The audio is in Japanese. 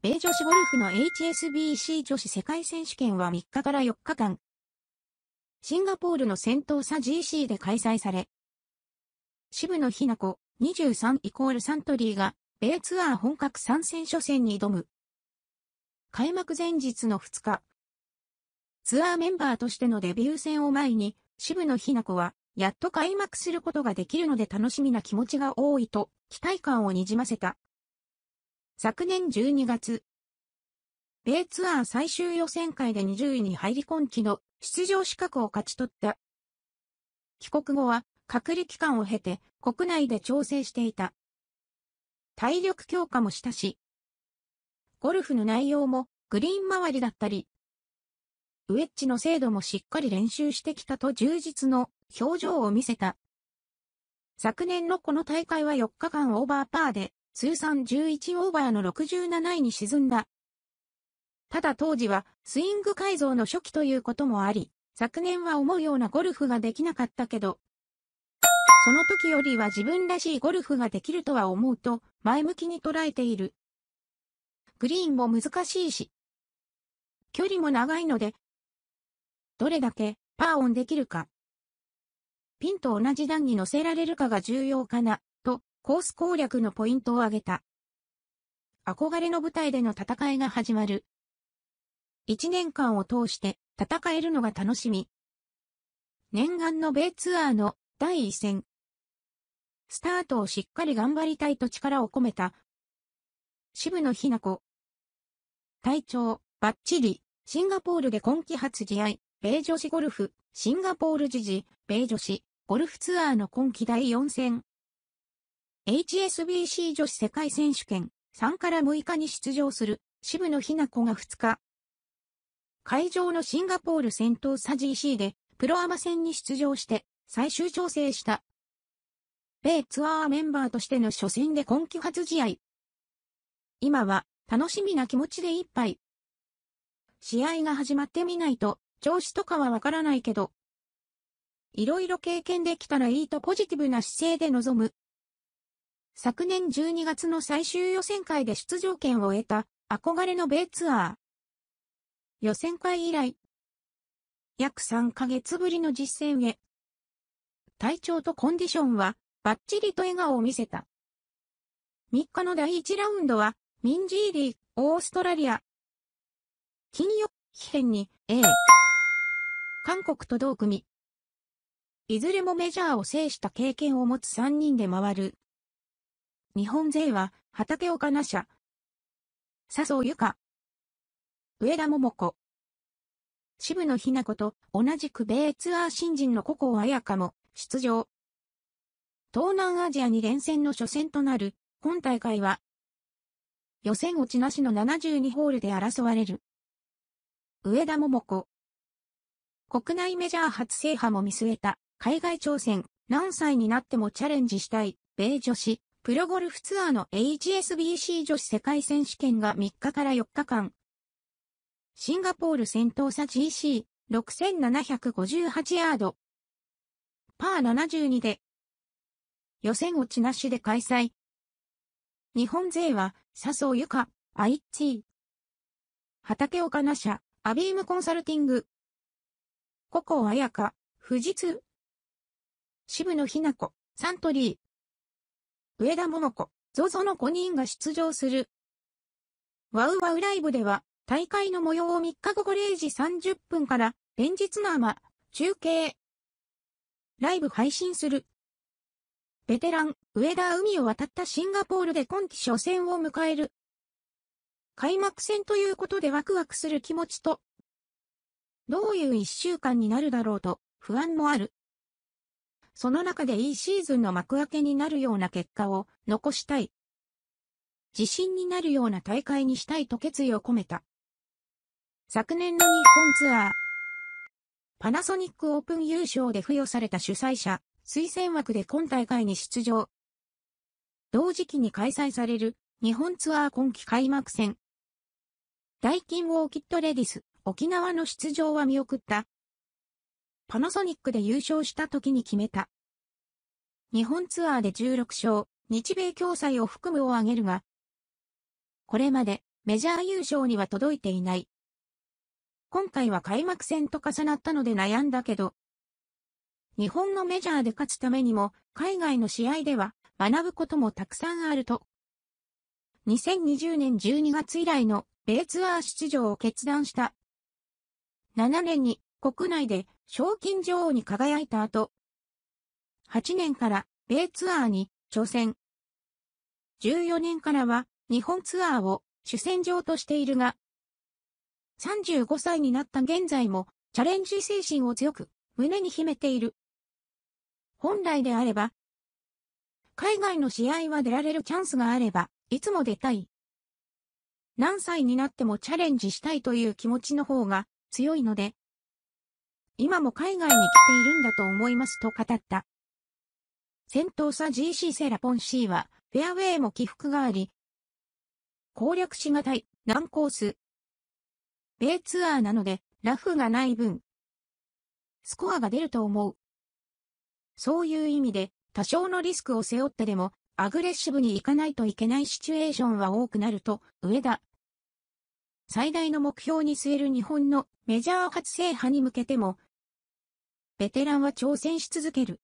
米女子ゴルフの HSBC 女子世界選手権は3日から4日間、シンガポールの先頭差 GC で開催され、渋野日向子23イコールサントリーが、米ツアー本格参戦初戦に挑む。開幕前日の2日、ツアーメンバーとしてのデビュー戦を前に、渋野日向子は、やっと開幕することができるので楽しみな気持ちが多いと、期待感をにじませた。昨年12月、米ツアー最終予選会で20位に入り今季の出場資格を勝ち取った。帰国後は隔離期間を経て国内で調整していた。体力強化もしたし、ゴルフの内容もグリーン周りだったり、ウェッジの精度もしっかり練習してきたと充実の表情を見せた。昨年のこの大会は4日間オーバーパーで通算11オーバーの67位に沈んだ。ただ当時はスイング改造の初期ということもあり、昨年は思うようなゴルフができなかったけど、その時よりは自分らしいゴルフができるとは思うと前向きに捉えている。グリーンも難しいし、距離も長いので、どれだけパーオンできるか。ピンと同じ段に乗せられるかが重要かな。コース攻略のポイントを挙げた。憧れの舞台での戦いが始まる。一年間を通して戦えるのが楽しみ。念願の米ツアーの第一戦。スタートをしっかり頑張りたいと力を込めた。渋野日向子。体調、バッチリ、シンガポールで今季初試合、米女子ゴルフ、シンガポール時事、米女子、ゴルフツアーの今季第4戦。HSBC 女子世界選手権3から6日に出場する渋野日向子が2日。会場のシンガポール戦闘サ GC でプロアマ戦に出場して最終調整した。米ツアーメンバーとしての初戦で今季初試合。今は楽しみな気持ちでいっぱい。試合が始まってみないと調子とかはわからないけど。いろいろ経験できたらいいとポジティブな姿勢で臨む。昨年12月の最終予選会で出場権を得た憧れの米ツアー。予選会以来、約3ヶ月ぶりの実戦へ。体調とコンディションはバッチリと笑顔を見せた。3日の第1ラウンドはミンジーリー、オーストラリア。金曜日編に A。韓国と同組。いずれもメジャーを制した経験を持つ3人で回る日本勢は、畑岡奈社。笹生由香。上田桃子、渋野日向子と同じく米ツアー新人の古港彩香も出場。東南アジア2連戦の初戦となる今大会は予選落ちなしの72ホールで争われる。上田桃子。国内メジャー初制覇も見据えた海外挑戦、何歳になってもチャレンジしたい、米女子。プロゴルフツアーの HSBC 女子世界選手権が3日から4日間。シンガポール戦闘差 GC、6758ヤード。パー72で。予選落ちなしで開催。日本勢は、笹生ゆか、アイッチー。畑岡奈社、アビームコンサルティング。ココアヤカ、富士通。渋野ひな子、サントリー。上田桃子、ZOZO の5人が出場する。ワウワウライブでは、大会の模様を3日午後0時30分から、連日の雨、中継。ライブ配信する。ベテラン、上田海を渡ったシンガポールで今季初戦を迎える。開幕戦ということでワクワクする気持ちと、どういう一週間になるだろうと不安もある。その中でいいシーズンの幕開けになるような結果を残したい。自信になるような大会にしたいと決意を込めた。昨年の日本ツアー、パナソニックオープン優勝で付与された主催者、推薦枠で今大会に出場。同時期に開催される日本ツアー今季開幕戦。ダイキンウォーキットレディス、沖縄の出場は見送ったパナソニックで優勝した時に決めた。日本ツアーで16勝、日米共催を含むを挙げるが、これまでメジャー優勝には届いていない。今回は開幕戦と重なったので悩んだけど、日本のメジャーで勝つためにも、海外の試合では学ぶこともたくさんあると。2020年12月以来の米ツアー出場を決断した。7年に国内で賞金女王に輝いた後、8年から米ツアーに挑戦。14年からは日本ツアーを主戦場としているが、35歳になった現在もチャレンジ精神を強く胸に秘めている。本来であれば、海外の試合は出られるチャンスがあれば、いつも出たい。何歳になってもチャレンジしたいという気持ちの方が強いので、今も海外に来ているんだと思いますと語った。先頭さ GC セラポン C は、フェアウェイも起伏があり、攻略しがたい、難コース。米ツアーなので、ラフがない分、スコアが出ると思う。そういう意味で、多少のリスクを背負ってでも、アグレッシブに行かないといけないシチュエーションは多くなると、上だ。最大の目標に据える日本のメジャー初制覇に向けても、ベテランは挑戦し続ける。